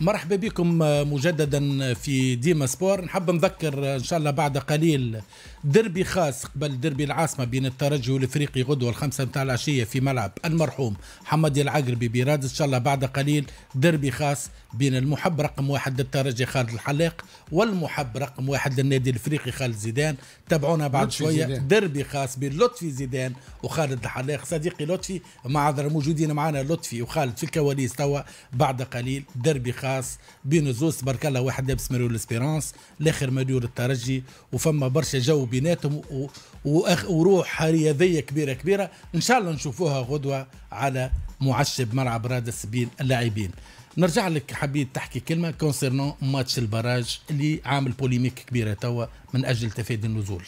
مرحبا بكم مجددا في ديما سبور نحب نذكر ان شاء الله بعد قليل دربي خاص قبل دربي العاصمه بين الترجي والافريقي غدوه الخمسه نتاع العشيه في ملعب المرحوم حمدي العقربي براد ان شاء الله بعد قليل دربي خاص بين المحب رقم واحد للترجي خالد الحلاق والمحب رقم واحد للنادي الافريقي خالد زيدان تابعونا بعد شويه زيدان. دربي خاص بين لطفي زيدان وخالد الحلاق صديقي لطفي معذره موجودين معنا لطفي وخالد في الكواليس توا بعد قليل دربي خاص خاص بين زوز تبارك الله واحد لابس مريول الاسبيرانس الاخر مريول الترجي وفما برشا جو بيناتهم و... و... وروح رياضيه كبيره كبيره ان شاء الله نشوفوها غدوه على معشب ملعب راد السبيل اللاعبين نرجع لك حبيت تحكي كلمه كونسيرنون ماتش البراج اللي عامل بوليميك كبيره توا من اجل تفادي النزول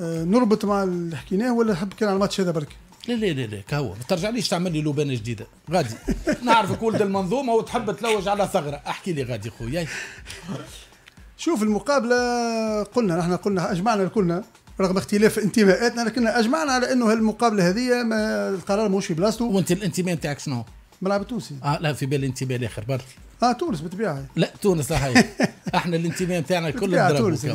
أه، نربط مع اللي حكيناه ولا نحب كان على الماتش هذا برك لا لا لا لا كهو ما ترجعليش تعمل لي لبانه جديده غادي نعرفك ولد المنظومه وتحب تلوج على ثغره احكي لي غادي خويا شوف المقابله قلنا نحن قلنا اجمعنا كلنا رغم اختلاف انتماءاتنا لكن اجمعنا على انه هالمقابله هذه ما القرار مش في بلاصته وانت الانتماء نتاعك شنو؟ ملعب تونسي اه لا في بالي انتماء الاخر برك اه تونس بالطبيعه لا تونس صحيح آه، احنا الانتماء نتاعنا كل تونس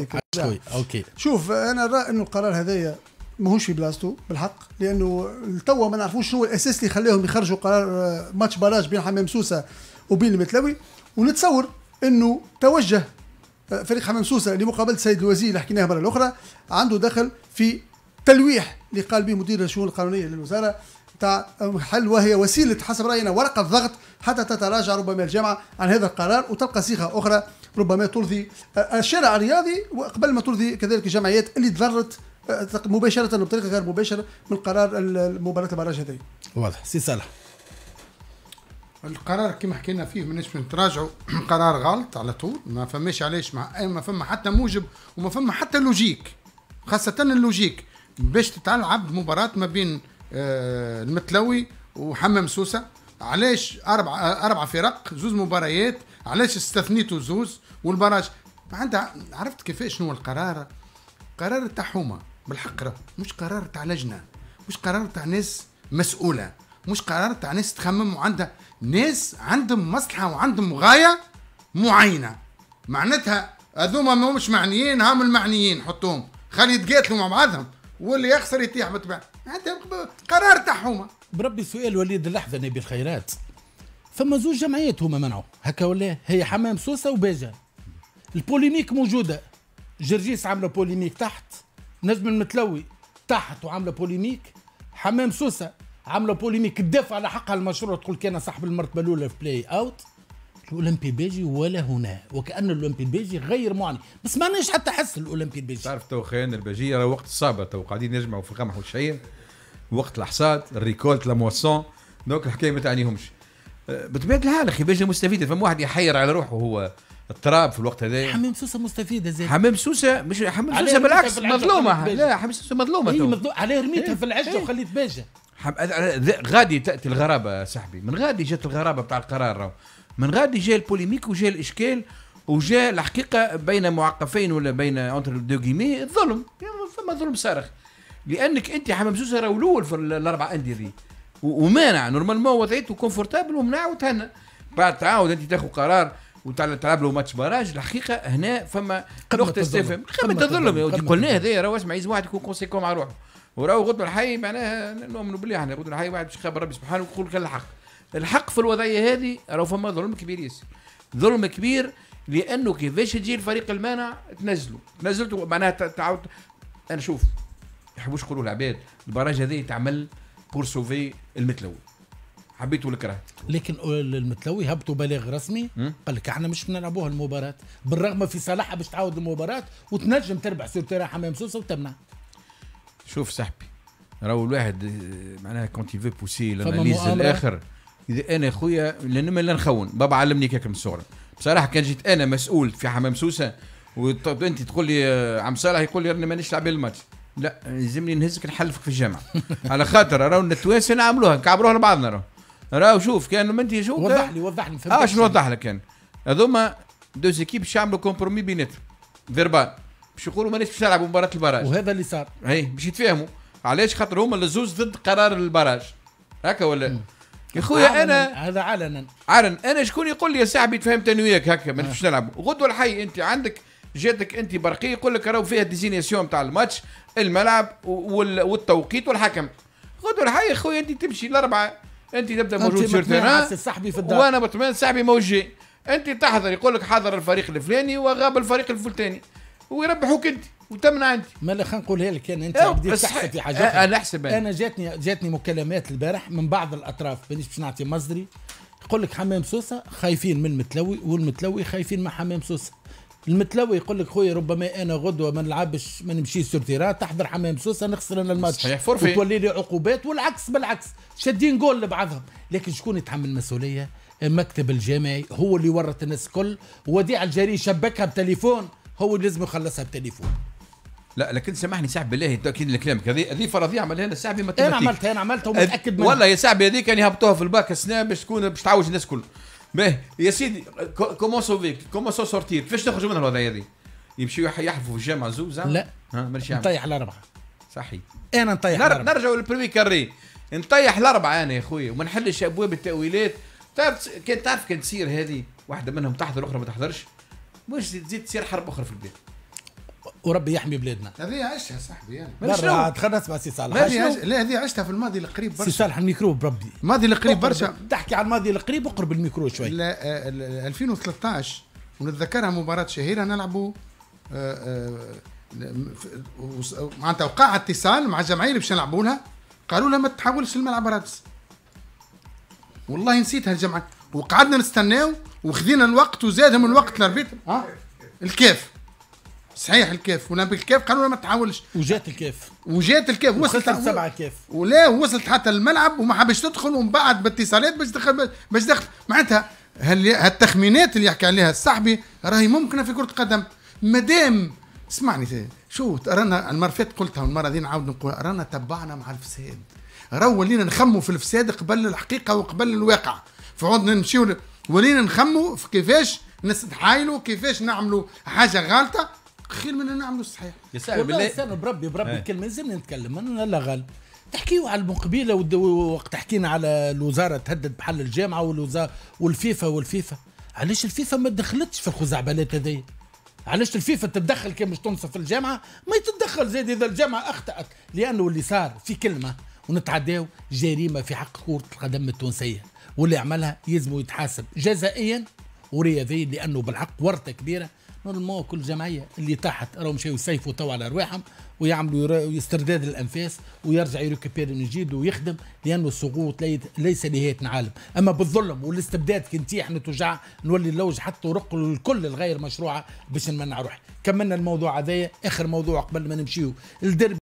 اوكي شوف انا راى انه القرار هذايا ماهوش في بلاصتو بالحق لانه توا ما نعرفوش شنو الاساس اللي خلاهم يخرجوا قرار آه، ماتش بلاج بين حمام سوسه وبين المتلوي ونتصور انه توجه آه، فريق حمام سوسه لمقابله سيد الوزير اللي حكيناها مره اخرى عنده دخل في تلويح اللي قال به مدير الشؤون القانونيه للوزاره تاع آه، حل وهي وسيله حسب راينا ورقه ضغط حتى تتراجع ربما الجامعه عن هذا القرار وتلقى صيغه اخرى ربما ترضي الشارع الرياضي وقبل ما ترضي كذلك الجمعيات اللي تضرت مباشره بطريقه غير مباشره من قرار مباراه البراج هذه واضح سي صالح القرار كما حكينا فيه ماناش نتراجعوا قرار غلط على طول ما فماش علاش ما فما حتى موجب وما فما حتى لوجيك خاصه اللوجيك باش تتلعب مباراه ما بين آه، المتلوي وحمام سوسه علاش اربع آه، اربع فرق زوز مباريات علاش استثنيتوا زوز والبراج معناتها عرفت كيفاش شنو القرار قرار التحومه بالحق راه مش قرار تاع لجنه مش قرار تاع ناس مسؤوله مش قرار تاع ناس تخمم وعندها ناس عندهم مصلحه وعندهم غايه معينه معناتها هذوما ماهمش معنيين هم المعنيين حطوهم خلي يتقاتلوا مع بعضهم واللي يخسر يطيح بالطبيعه هذا قرار تاع حومه بربي سؤال وليد اللحظه نبي الخيرات فما زوج جمعيات هما منعوا هكا ولا هي حمام سوسه وباجه البوليميك موجوده جرجيس عامله بوليميك تحت نجم المتلوي تحت وعامله بوليميك حمام سوسه عامله بوليميك تدافع على حقها المشروع تقول كان صاحب المرتبه الاولى في بلاي اوت الاولمبي بيجي ولا هنا وكان الاولمبي بيجي غير معني بس ما نش حتى حس الاولمبي بيجي تعرف تو خيان البيجي راه وقت الصابه تو قاعدين نجمعوا في القمح والشعير وقت الحصاد الريكولت لا موسون دونك الحكايه ما تعنيهمش أه، بطبيعه الحال اخي باجي مستفيد فما واحد يحير على روحه هو التراب في الوقت هذا حمام سوسه مستفيده زي حمام سوسه مش حمام سوسه بالعكس مظلومه لا حمام سوسه مظلومه اي مظلومه عليه رميتها ايه؟ في العجله إيه. وخليت باجه حم... غادي تاتي الغرابه صاحبي من غادي جات الغرابه بتاع القرار رو. من غادي جاء البوليميك وجاء الاشكال وجاء الحقيقه بين معقفين ولا بين اونتر دو جيمي الظلم فما ظلم صارخ لانك انت حمام سوسه راهو الاول في الاربع انديه ذي ومانع نورمالمون وضعيته كونفورتابل ومنع وتهنى بعد تعاود انت تاخذ قرار وتلعب له ماتش باراج الحقيقه هنا فما نقطه استفهام خدمة تظلم قلنا هذايا راهو اسمع عايز واحد يكون كونسيكون مع روحه وراهو غدوه الحي معناها نؤمنوا بالله احنا يعني، غدوه الحي واحد باش يخاف ربي سبحانه ويقول كان الحق الحق في الوضعيه هذه راهو فما ظلم كبير ياسر ظلم كبير لانه كيفاش تجي الفريق المانع تنزله تنزلته معناها تعاود انا شوف يحبوش يقولوا العباد البراج هذه تعمل بور سوفي المتلول حبيت ولا كرهت لكن المتلوي هبطوا بلاغ رسمي قال لك احنا مش بنلعبوها المباراه بالرغم في صالحها باش تعاود المباراه وتنجم تربح سور تيرا حمام سوسه وتمنع شوف صاحبي راهو الواحد آه، معناها كونت يفي بوسي الاناليز الاخر اذا انا خويا لان ما لا نخون بابا علمني كيك من الصغر بصراحه كان جيت انا مسؤول في حمام سوسه وانت تقول لي آه، عم صالح يقول لي راني مانيش لعب الماتش لا يلزمني نهزك نحلفك في الجامعه على خاطر راهو التوانسه نعملوها نكعبروها لبعضنا راهو راهو شوف كانوا ما انت شوف وضح لي وضح لي اه شنو وضح لك انا يعني. هذوما دو زيكيب باش يعملوا كومبرومي بيناتهم فيربال باش يقولوا مانيش باش نلعبوا مباراه البراج وهذا اللي صار اي باش يتفاهموا علاش خاطر هما الزوز ضد قرار البراج هكا ولا يا خويا انا هذا علنا علنا انا شكون يقول لي يا صاحبي تفهمت انا وياك هكا ما نعرفش آه. نلعبوا غدوه الحي انت عندك جاتك انت برقيه يقول لك راهو فيها ديزينيسيون تاع الماتش الملعب والتوقيت والحكم غدوه الحي خويا انت تمشي الاربعه انت تبدا موجود انا سحبي في الدار وانا بتمان سحبي موجي انت تحضر يقول لك حضر الفريق الفلاني وغاب الفريق الفلاني ويربحوك انت وتمنع انت ما لا خلينا نقولها لك انا انت أه، بديت تحسب في حاجات أه، انا احسب انا جاتني جاتني مكالمات البارح من بعض الاطراف مانيش باش نعطي مصدري يقول لك حمام سوسه خايفين من المتلوي والمتلوي خايفين من حمام سوسه المتلوي يقول لك خويا ربما انا غدوه ما نلعبش ما نمشيش سورتيرا تحضر حمام سوسه نخسر انا الماتش صحيح فورفي وتولي لي عقوبات والعكس بالعكس شادين جول لبعضهم لكن شكون يتحمل المسؤوليه المكتب الجامعي هو اللي ورط الناس الكل وديع الجري شبكها بتليفون هو اللي لازم يخلصها بتليفون لا لكن سامحني صاحبي بالله تاكيد لكلامك هذه هذه فرضيه عملها لنا صاحبي ما انا عملتها انا عملتها ومتاكد منها والله يا صاحبي هذيك كان يعني يهبطوها في الباك السنه باش تكون باش تعوج الناس الكل باهي يا سيدي كومون سوفي كومون سو سورتير كيفاش تخرجوا من الوضعيه هذه؟ يمشيو يحفوا في الجامعه زوز لا مانيش نطيح الاربعه صحيح انا نطيح نر... نرجعوا للبريمي كاري نطيح الاربعه انا يا خويا وما نحلش ابواب التاويلات تعرف كان تعرف كان تصير هذه واحده منهم تحضر اخرى ما تحضرش مش تزيد تصير حرب اخرى في البلاد وربي يحمي بلادنا هذه عشتها صاحبي يعني برا نسمع سي صالح لا هذه عشتها في الماضي القريب برشا سي صالح الميكرو بربي الماضي القريب برشا تحكي على الماضي القريب اقرب الميكرو شوي لا 2013 آه، ونتذكرها مباراة شهيرة نلعبوا آه، آه، معناتها وقع اتصال مع الجمعية اللي باش نلعبوا لها قالوا لها ما تحولش الملعب رادس والله نسيت الجمعيه وقعدنا نستناو وخذينا الوقت وزادهم الوقت لربيت ها الكاف صحيح الكاف ولا الكاف قالوا ما تحاولش وجات الكاف وجات الكاف وصلت سبعة كاف ولا وصلت حتى الملعب وما حبش تدخل ومن بعد باتصالات باش دخل باش دخل معناتها هالتخمينات اللي يحكي عليها الصحبي راهي ممكنه في كره القدم مادام اسمعني شو رانا المره فاتت قلتها والمره دي نعاود نقول رانا تبعنا مع الفساد راه ولينا نخموا في الفساد قبل الحقيقه وقبل الواقع فعودنا نمشيو ولينا نخموا في كيفاش نستحايلوا كيفاش نعملوا حاجه غالطه خير من ان نعملوا الصحيح يا بالله استنى بربي بربي إيه. الكلمه لازمنا نتكلم لا غلط تحكيوا على المقبله وقت حكينا على الوزاره تهدد بحل الجامعه والوزاره والفيفا والفيفا علاش الفيفا ما دخلتش في الخزعبلات هذيا علاش الفيفا تتدخل كي مش تنصف الجامعه ما يتدخل زاد اذا الجامعه اخطات لانه اللي صار في كلمه ونتعداو جريمه في حق كره القدم التونسيه واللي عملها يلزمه يتحاسب جزائيا ورياضيا لانه بالحق ورطه كبيره نور كل جمعيه اللي تحت راهم مشاو يسيفوا تو على ارواحهم ويعملوا استرداد الانفاس ويرجع يريكوبير من جديد ويخدم لانه السقوط ليس نهايه العالم اما بالظلم والاستبداد كي نتيح نتوجع نولي نلوج حتى ورق الكل الغير مشروعه باش نمنع روحي كملنا الموضوع هذايا اخر موضوع قبل ما نمشيو الدرب